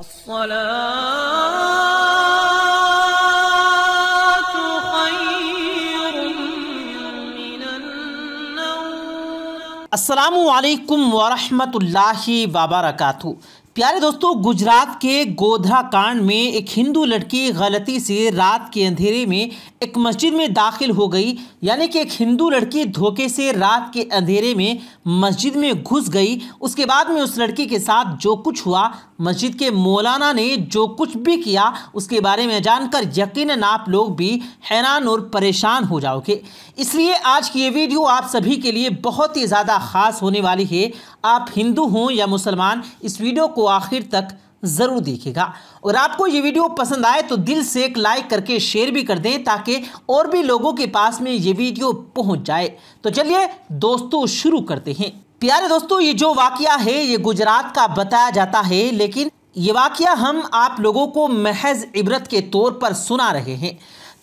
الصلاة خير من النوم السلام عليكم ورحمة الله وبركاته प्यारे दोस्तों गुजरात के गोधरा कांड में एक हिंदू लड़की गलती से रात के अंधेरे में एक मस्जिद में दाखिल हो गई यानी कि एक हिंदू लड़की धोखे से रात के अंधेरे में मस्जिद में घुस गई उसके बाद में उस लड़की के साथ जो कुछ हुआ मस्जिद के मौलाना ने जो कुछ भी किया उसके बारे में जानकर यकीन आप लोग भी हैरान और परेशान हो जाओगे इसलिए आज की ये वीडियो आप सभी के लिए बहुत ही ज़्यादा ख़ास होने वाली है आप हिंदू हों या मुसलमान इस वीडियो को आखिर तक ज़रूर देखेगा और आपको ये वीडियो पसंद आए तो दिल से एक लाइक करके शेयर भी कर दें ताकि और भी लोगों के पास में ये वीडियो पहुंच जाए तो चलिए दोस्तों शुरू करते हैं प्यारे दोस्तों ये जो वाक़ है ये गुजरात का बताया जाता है लेकिन ये वाक़ हम आप लोगों को महज इबरत के तौर पर सुना रहे हैं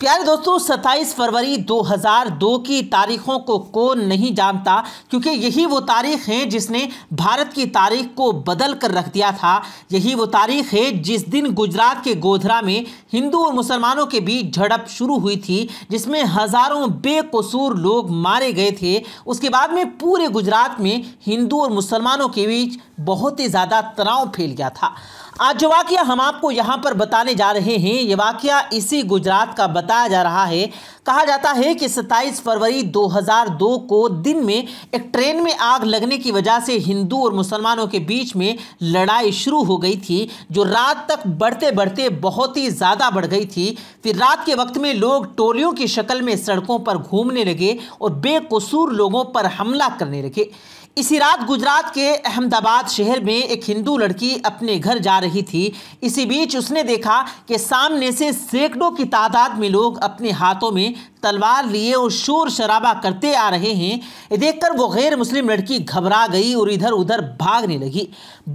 प्यारे दोस्तों 27 फरवरी 2002 की तारीखों को कौन नहीं जानता क्योंकि यही वो तारीख है जिसने भारत की तारीख को बदल कर रख दिया था यही वो तारीख है जिस दिन गुजरात के गोधरा में हिंदू और मुसलमानों के बीच झड़प शुरू हुई थी जिसमें हज़ारों बेकसूर लोग मारे गए थे उसके बाद में पूरे गुजरात में हिंदू और मुसलमानों के बीच बहुत ही ज़्यादा तनाव फैल गया था आज जो वाक़ हम आपको यहाँ पर बताने जा रहे हैं ये वाक़ इसी गुजरात का बता बताया जा रहा है कहा जाता है कि 27 फरवरी 2002 को दिन में एक ट्रेन में आग लगने की वजह से हिंदू और मुसलमानों के बीच में लड़ाई शुरू हो गई थी जो रात तक बढ़ते बढ़ते बहुत ही ज़्यादा बढ़ गई थी फिर रात के वक्त में लोग टोलियों की शक्ल में सड़कों पर घूमने लगे और बेकसूर लोगों पर हमला करने लगे इसी रात गुजरात के अहमदाबाद शहर में एक हिंदू लड़की अपने घर जा रही थी इसी बीच उसने देखा कि सामने से सैकड़ों की तादाद में लोग अपने हाथों में तलवार लिए और शोर शराबा करते आ रहे हैं देखकर वो गैर मुस्लिम लड़की घबरा गई और इधर उधर भागने लगी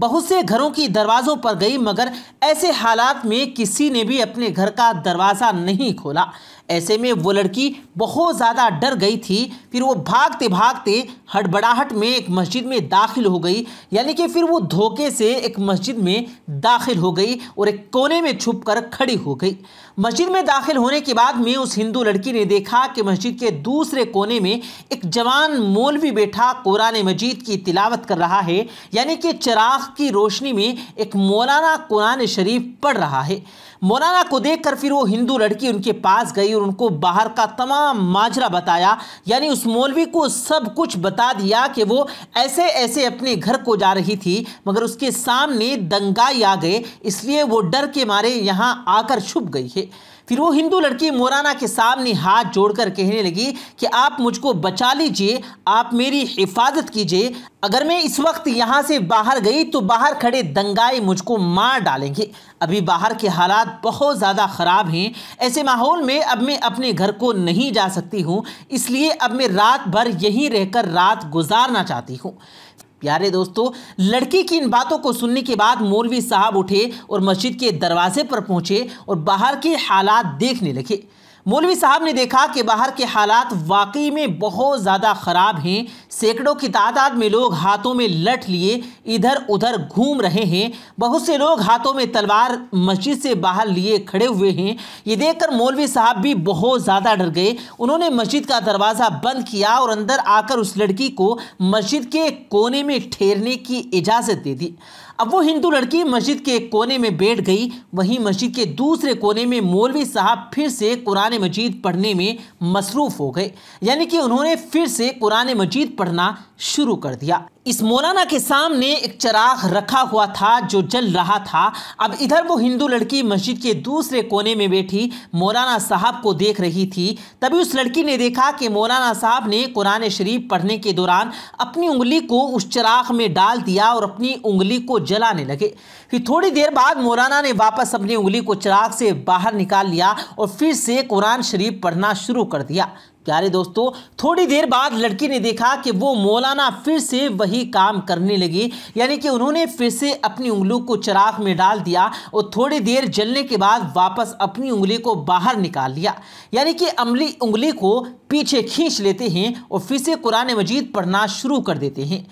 बहुत से घरों की दरवाज़ों पर गई मगर ऐसे हालात में किसी ने भी अपने घर का दरवाज़ा नहीं खोला ऐसे में वो लड़की बहुत ज़्यादा डर गई थी फिर वो भागते भागते हड़बड़ाहट में एक मस्जिद में दाखिल हो गई यानी कि फिर वो धोखे से एक मस्जिद में दाखिल हो गई और एक कोने में छुप कर खड़ी हो गई मस्जिद में दाखिल होने के बाद में उस हिंदू लड़की ने देखा कि मस्जिद के दूसरे कोने में एक जवान मौलवी बैठा कुरान मजीद की तिलावत कर रहा है यानी कि चिराग की रोशनी में एक मौलाना कुरान शरीफ पढ़ रहा है मौलाना को देखकर फिर वो हिंदू लड़की उनके पास गई और उनको बाहर का तमाम माजरा बताया यानी उस मौलवी को सब कुछ बता दिया कि वो ऐसे ऐसे अपने घर को जा रही थी मगर उसके सामने दंगाई आ गए इसलिए वो डर के मारे यहाँ आकर छुप गई है फिर वो हिंदू लड़की मोराना के सामने हाथ जोड़कर कहने लगी कि आप मुझको बचा लीजिए आप मेरी हिफाजत कीजिए अगर मैं इस वक्त यहाँ से बाहर गई तो बाहर खड़े दंगाई मुझको मार डालेंगे अभी बाहर के हालात बहुत ज़्यादा ख़राब हैं ऐसे माहौल में अब मैं अपने घर को नहीं जा सकती हूँ इसलिए अब मैं रात भर यहीं रहकर रात गुजारना चाहती हूँ प्यारे दोस्तों लड़की की इन बातों को सुनने के बाद मौलवी साहब उठे और मस्जिद के दरवाजे पर पहुंचे और बाहर के हालात देखने लगे मौलवी साहब ने देखा कि बाहर के हालात वाकई में बहुत ज़्यादा ख़राब हैं सैकड़ों की तादाद में लोग हाथों में लट लिए इधर उधर घूम रहे हैं बहुत से लोग हाथों में तलवार मस्जिद से बाहर लिए खड़े हुए हैं ये देखकर मौलवी साहब भी बहुत ज़्यादा डर गए उन्होंने मस्जिद का दरवाज़ा बंद किया और अंदर आकर उस लड़की को मस्जिद के कोने में ठहरने की इजाज़त दे दी अब वो हिंदू लड़की मस्जिद के एक कोने में बैठ गई वहीं मस्जिद के दूसरे कोने में मौलवी साहब फिर से कुरान मजीद पढ़ने में मसरूफ़ हो गए यानी कि उन्होंने फिर से कुरान मजीद पढ़ना शुरू कर दिया इस मौलाना के सामने एक चराग रखा हुआ था जो जल रहा था अब इधर वो हिंदू लड़की मस्जिद के दूसरे कोने में बैठी मौलाना साहब को देख रही थी तभी उस लड़की ने देखा कि मौलाना साहब ने कुरान शरीफ पढ़ने के दौरान अपनी उंगली को उस चराग में डाल दिया और अपनी उंगली को जलाने लगे फिर थोड़ी देर बाद मौलाना ने वापस अपनी उंगली को चिराग से बाहर निकाल लिया और फिर से कुरान शरीफ पढ़ना शुरू कर दिया प्यारे दोस्तों थोड़ी देर बाद लड़की ने देखा कि वो मौलाना फिर से वही काम करने लगी यानी कि उन्होंने फिर से अपनी उंगलियों को चिराग में डाल दिया और थोड़ी देर जलने के बाद वापस अपनी उंगली को बाहर निकाल लिया यानी कि अमली उंगली को पीछे खींच लेते हैं और फिर से कुरान मजीद पढ़ना शुरू कर देते हैं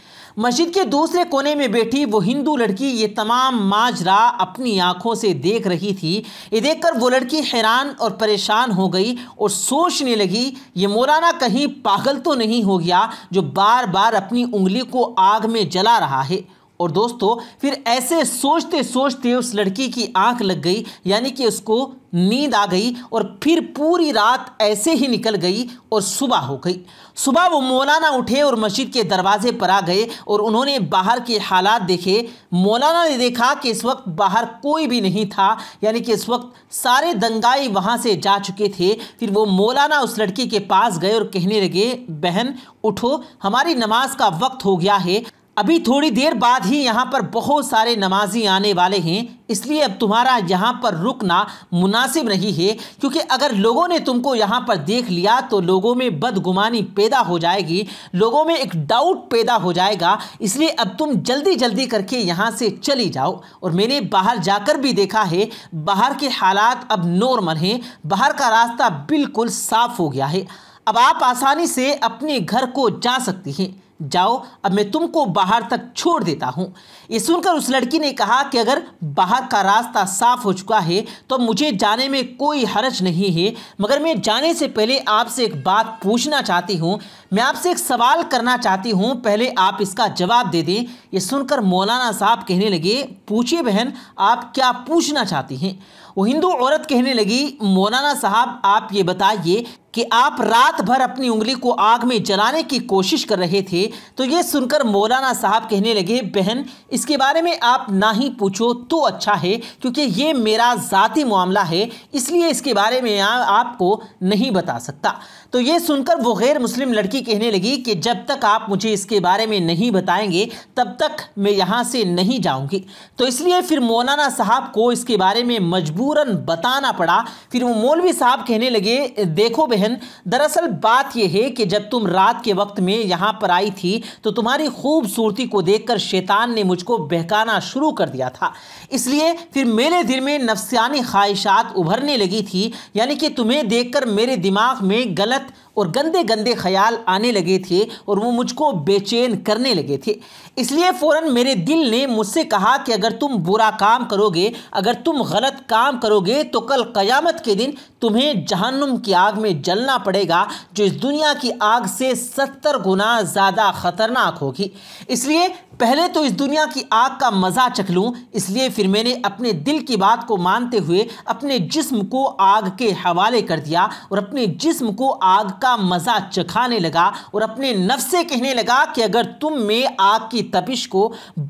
मस्जिद के दूसरे कोने में बैठी वो हिंदू लड़की ये तमाम माजरा अपनी आंखों से देख रही थी ये देखकर वो लड़की हैरान और परेशान हो गई और सोचने लगी ये मौलाना कहीं पागल तो नहीं हो गया जो बार बार अपनी उंगली को आग में जला रहा है और दोस्तों फिर ऐसे सोचते सोचते उस लड़की की आंख लग गई यानी कि उसको नींद आ गई और फिर पूरी रात ऐसे ही निकल गई और सुबह हो गई सुबह वो मौलाना उठे और मस्जिद के दरवाजे पर आ गए और उन्होंने बाहर के हालात देखे मौलाना ने देखा कि इस वक्त बाहर कोई भी नहीं था यानी कि इस वक्त सारे दंगाई वहाँ से जा चुके थे फिर वो मौलाना उस लड़की के पास गए और कहने लगे बहन उठो हमारी नमाज का वक्त हो गया है अभी थोड़ी देर बाद ही यहाँ पर बहुत सारे नमाजी आने वाले हैं इसलिए अब तुम्हारा यहाँ पर रुकना मुनासिब नहीं है क्योंकि अगर लोगों ने तुमको यहाँ पर देख लिया तो लोगों में बदगुमानी पैदा हो जाएगी लोगों में एक डाउट पैदा हो जाएगा इसलिए अब तुम जल्दी जल्दी करके यहाँ से चली जाओ और मैंने बाहर जाकर भी देखा है बाहर के हालात अब नॉर्मल हैं बाहर का रास्ता बिल्कुल साफ़ हो गया है अब आप आसानी से अपने घर को जा सकती हैं जाओ अब मैं तुमको बाहर तक छोड़ देता हूँ ये सुनकर उस लड़की ने कहा कि अगर बाहर का रास्ता साफ हो चुका है तो मुझे जाने में कोई हर्ज नहीं है मगर मैं जाने से पहले आपसे एक बात पूछना चाहती हूँ मैं आपसे एक सवाल करना चाहती हूँ पहले आप इसका जवाब दे दें ये सुनकर मौलाना साहब कहने लगे पूछिए बहन आप क्या पूछना चाहती हैं वो हिंदू औरत कहने लगी मौलाना साहब आप ये बताइए कि आप रात भर अपनी उंगली को आग में जलाने की कोशिश कर रहे थे तो ये सुनकर मौलाना साहब कहने लगे बहन इसके बारे में आप ना ही पूछो तो अच्छा है क्योंकि ये मेरा ज़ाती मामला है इसलिए इसके बारे में आ, आपको नहीं बता सकता तो ये सुनकर वो गैर मुस्लिम लड़की कहने लगी कि जब तक आप मुझे इसके बारे में नहीं बताएंगे तब तक मैं यहाँ से नहीं जाऊँगी तो इसलिए फिर मौलाना साहब को इसके बारे में मजबूरन बताना पड़ा फिर वो मौलवी साहब कहने लगे देखो बहन दरअसल बात यह है कि जब तुम रात के वक्त में यहाँ पर आई थी तो तुम्हारी खूबसूरती को देखकर शैतान ने मुझको बहकाना शुरू कर दिया था इसलिए फिर मेरे दिल में नफसियानी ख्वाहिशात उभरने लगी थी यानी कि तुम्हें देखकर मेरे दिमाग में गलत और गंदे गंदे ख्याल आने लगे थे और वो मुझको बेचैन करने लगे थे इसलिए फ़ौर मेरे दिल ने मुझसे कहा कि अगर तुम बुरा काम करोगे अगर तुम गलत काम करोगे तो कल क़यामत के दिन तुम्हें जहन्नुम की आग में जलना पड़ेगा जो इस दुनिया की आग से सत्तर गुना ज़्यादा ख़तरनाक होगी इसलिए पहले तो इस दुनिया की आग का मज़ा चख लूँ इसलिए फिर मैंने अपने दिल की बात को मानते हुए अपने जिस्म को आग के हवाले कर दिया और अपने जिस्म को आग का का मज़ा चखाने लगा और अपने नफ से कहने लगा कि अगर तुम में आग की तपिश को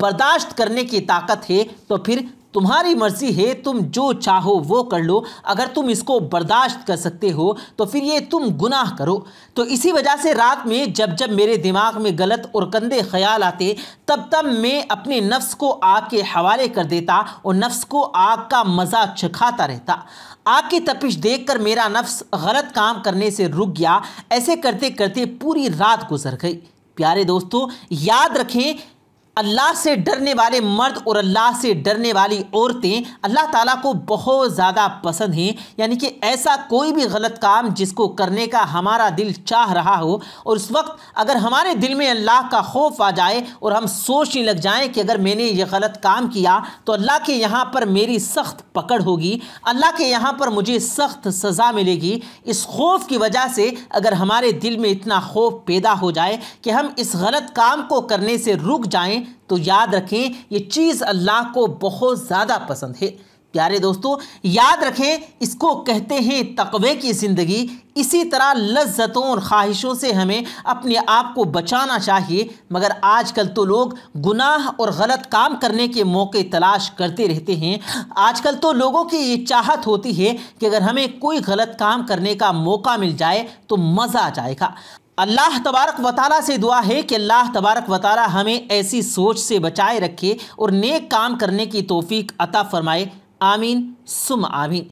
बर्दाश्त करने की ताकत है तो फिर तुम्हारी मर्जी है तुम जो चाहो वो कर लो अगर तुम इसको बर्दाश्त कर सकते हो तो फिर ये तुम गुनाह करो तो इसी वजह से रात में जब जब मेरे दिमाग में गलत और कंधे ख्याल आते तब तब मैं अपने नफ्स को आग के हवाले कर देता और नफ्स को आग का मज़ा चखाता रहता आग की तपिश देखकर मेरा नफ्स गलत काम करने से रुक गया ऐसे करते करते पूरी रात गुजर गई प्यारे दोस्तों याद रखें अल्लाह से डरने वाले मर्द और अल्लाह से डरने वाली औरतें अल्लाह ताला को बहुत ज़्यादा पसंद हैं यानी कि ऐसा कोई भी गलत काम जिसको करने का हमारा दिल चाह रहा हो और उस वक्त अगर हमारे दिल में अल्लाह का खौफ आ जाए और हम सोचने लग जाएं कि अगर मैंने ये गलत काम किया तो अल्लाह के यहाँ पर मेरी सख्त पकड़ होगी अल्लाह के यहाँ पर मुझे सख्त सज़ा मिलेगी इस खौफ की वजह से अगर हमारे दिल में इतना खौफ पैदा हो जाए कि हम इस गलत काम को करने से रुक जाएँ हैं तो याद रखें ये चीज़ अल्लाह को बहुत ज़्यादा पसंद है प्यारे दोस्तों याद रखें इसको कहते हैं तकवे की ज़िंदगी इसी तरह लज्जतों और ख्वाहिशों से हमें अपने आप को बचाना चाहिए मगर आजकल तो लोग गुनाह और गलत काम करने के मौके तलाश करते रहते हैं आजकल तो लोगों की ये चाहत होती है कि अगर हमें कोई गलत काम करने का मौका मिल जाए तो मज़ा आ जाएगा अल्लाह तबारक वाली से दुआ है कि अल्लाह तबारक वाली हमें ऐसी सोच से बचाए रखे और नेक काम करने की तोफ़ी अता फ़रमाए आमीन सुम आमीन